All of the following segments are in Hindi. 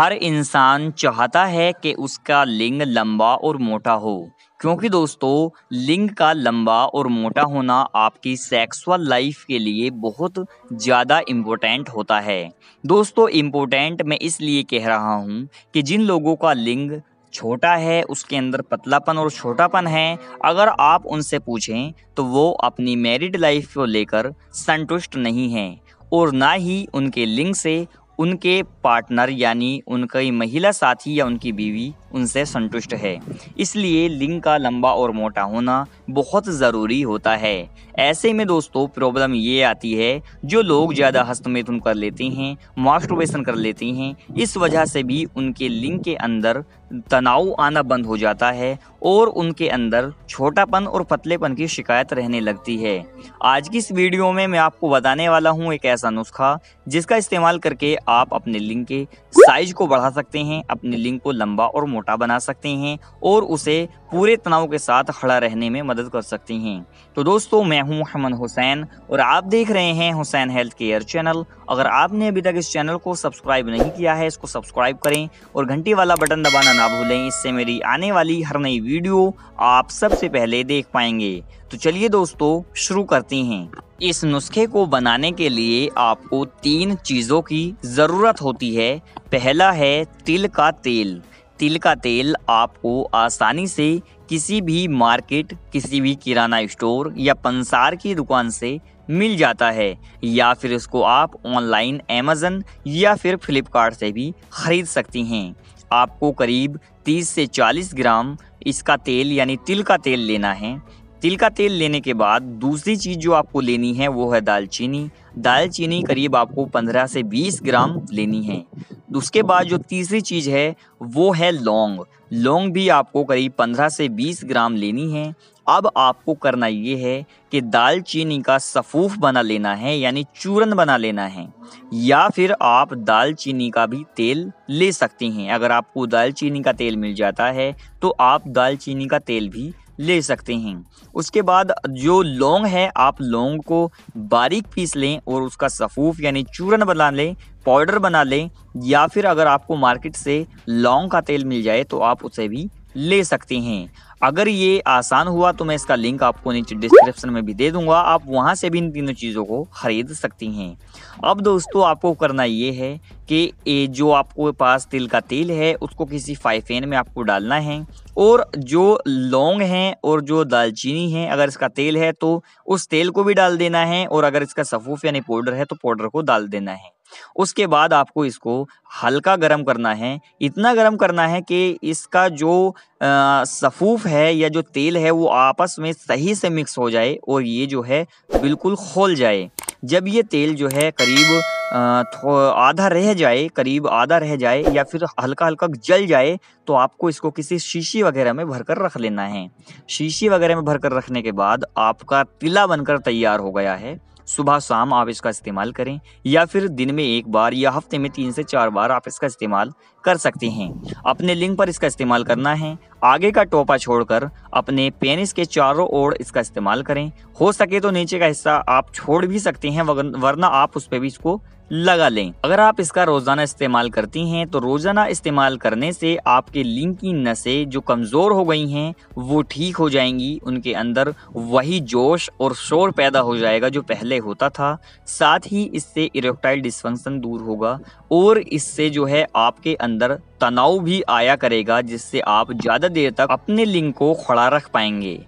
हर इंसान चाहता है कि उसका लिंग लंबा और मोटा हो क्योंकि दोस्तों लिंग का लंबा और मोटा होना आपकी सेक्सुअल लाइफ के लिए बहुत ज़्यादा इम्पोर्टेंट होता है दोस्तों इम्पोर्टेंट मैं इसलिए कह रहा हूँ कि जिन लोगों का लिंग छोटा है उसके अंदर पतलापन और छोटापन है अगर आप उनसे पूछें तो वो अपनी मैरिड लाइफ को लेकर संतुष्ट नहीं हैं और ना ही उनके लिंग से उनके पार्टनर यानी उनकी महिला साथी या उनकी बीवी उनसे संतुष्ट है इसलिए लिंग का लंबा और मोटा होना बहुत ज़रूरी होता है ऐसे में दोस्तों प्रॉब्लम ये आती है जो लोग ज़्यादा हस्तमेथुन कर लेते हैं मास्टरबेशन कर लेते हैं इस वजह से भी उनके लिंग के अंदर तनाव आना बंद हो जाता है और उनके अंदर छोटापन और पतलेपन की शिकायत रहने लगती है आज की इस वीडियो में मैं आपको बताने वाला हूँ एक ऐसा नुस्खा जिसका इस्तेमाल करके आप अपने लिंग के साइज को बढ़ा सकते हैं अपने लिंग को लंबा और मोटा मोटा बना सकते हैं और उसे पूरे तनाव के साथ खड़ा रहने में मदद कर सकते हैं तो दोस्तों मैं हूं हमन हुसैन और आप देख रहे हैं हुसैन हेल्थ केयर चैनल अगर आपने अभी तक इस चैनल को सब्सक्राइब नहीं किया है इसको सब्सक्राइब करें और घंटी वाला बटन दबाना ना भूलें इससे मेरी आने वाली हर नई वीडियो आप सबसे पहले देख पाएंगे तो चलिए दोस्तों शुरू करते हैं इस नुस्खे को बनाने के लिए आपको तीन चीज़ों की ज़रूरत होती है पहला है तिल का तेल तिल का तेल आपको आसानी से किसी भी मार्केट किसी भी किराना स्टोर या पंसार की दुकान से मिल जाता है या फिर इसको आप ऑनलाइन अमेजन या फिर फ्लिपकार्ट से भी ख़रीद सकती हैं आपको करीब 30 से 40 ग्राम इसका तेल यानी तिल का तेल लेना है तिल का तेल लेने के बाद दूसरी चीज़ जो आपको लेनी है वो है दालचीनी दालचीनी करीब आपको 15 से 20 ग्राम लेनी है उसके बाद जो तीसरी चीज़ है वो है लौंग लौंग भी आपको करीब 15 से 20 ग्राम लेनी है अब आपको करना ये है कि दालचीनी का सफ़ूफ बना लेना है यानी चूरन बना लेना है या फिर आप दालचीनी का भी तेल ले सकती हैं अगर आपको दालचीनी का तेल मिल जाता है तो आप दालचीनी का तेल भी ले सकते हैं उसके बाद जो लौंग है आप लौंग को बारीक पीस लें और उसका सफ़ूफ यानी चूरन बना लें पाउडर बना लें या फिर अगर आपको मार्केट से लौंग का तेल मिल जाए तो आप उसे भी ले सकते हैं अगर ये आसान हुआ तो मैं इसका लिंक आपको नीचे डिस्क्रिप्शन में भी दे दूंगा आप वहाँ से भी इन तीनों चीज़ों को खरीद सकती हैं अब दोस्तों आपको करना ये है कि ये जो आपको पास तिल का तेल है उसको किसी फाइफेन में आपको डालना है और जो लौंग हैं और जो दालचीनी है अगर इसका तेल है तो उस तेल को भी डाल देना है और अगर इसका सफ़ूफ यानी पाउडर है तो पाउडर को डाल देना है उसके बाद आपको इसको हल्का गर्म करना है इतना गर्म करना है कि इसका जो सफ़ूफ है या जो तेल है वो आपस में सही से मिक्स हो जाए और ये जो है बिल्कुल खोल जाए जब ये तेल जो है करीब आधा रह जाए करीब आधा रह जाए या फिर हल्का हल्का जल जाए तो आपको इसको किसी शीशी वगैरह में भरकर रख लेना है शीशी वगैरह में भरकर रखने के बाद आपका तिला बनकर तैयार हो गया है सुबह शाम आप इसका इस्तेमाल करें या फिर दिन में एक बार या हफ्ते में तीन से चार बार आप इसका इस्तेमाल कर सकते हैं अपने लिंक पर इसका इस्तेमाल करना है आगे का टोपा छोड़कर अपने पेनिस के चारों ओर इसका इस्तेमाल करें हो सके तो नीचे का हिस्सा आप छोड़ भी सकते हैं वरना आप उस पर भी इसको लगा लें अगर आप इसका रोजाना इस्तेमाल करती हैं तो रोजाना इस्तेमाल करने से आपके लिंग की नसें जो कमजोर हो गई हैं वो ठीक हो जाएंगी उनके अंदर वही जोश और शोर पैदा हो जाएगा जो पहले होता था साथ ही इससे इरेक्टाइल डिस्फंक्शन दूर होगा और इससे जो है आपके अंदर तनाव भी आया करेगा जिससे आप ज़्यादा देर तक अपने लिंग को खड़ा रख पाएंगे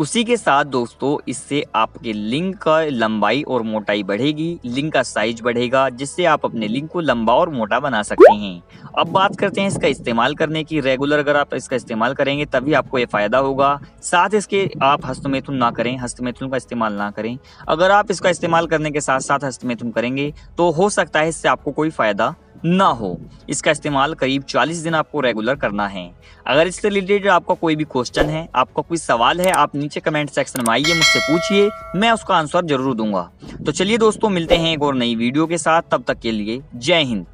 उसी के साथ दोस्तों इससे आपके लिंक का लंबाई और मोटाई बढ़ेगी लिंक का साइज बढ़ेगा जिससे आप अपने लिंक को लंबा और मोटा बना सकते हैं अब बात करते हैं इसका इस्तेमाल करने की रेगुलर अगर आप इसका इस्तेमाल करेंगे तभी आपको ये फायदा होगा साथ इसके आप हस्तमेथुन ना करें हस्तमेथुन का इस्तेमाल ना करें अगर आप इसका इस्तेमाल करने के साथ साथ हस्तमेथुन करेंगे तो हो सकता है इससे आपको कोई फायदा ना हो इसका इस्तेमाल करीब 40 दिन आपको रेगुलर करना है अगर इससे रिलेटेड आपका कोई भी क्वेश्चन है आपका कोई सवाल है आप नीचे कमेंट सेक्शन में आइए मुझसे पूछिए मैं उसका आंसर जरूर दूंगा तो चलिए दोस्तों मिलते हैं एक और नई वीडियो के साथ तब तक के लिए जय हिंद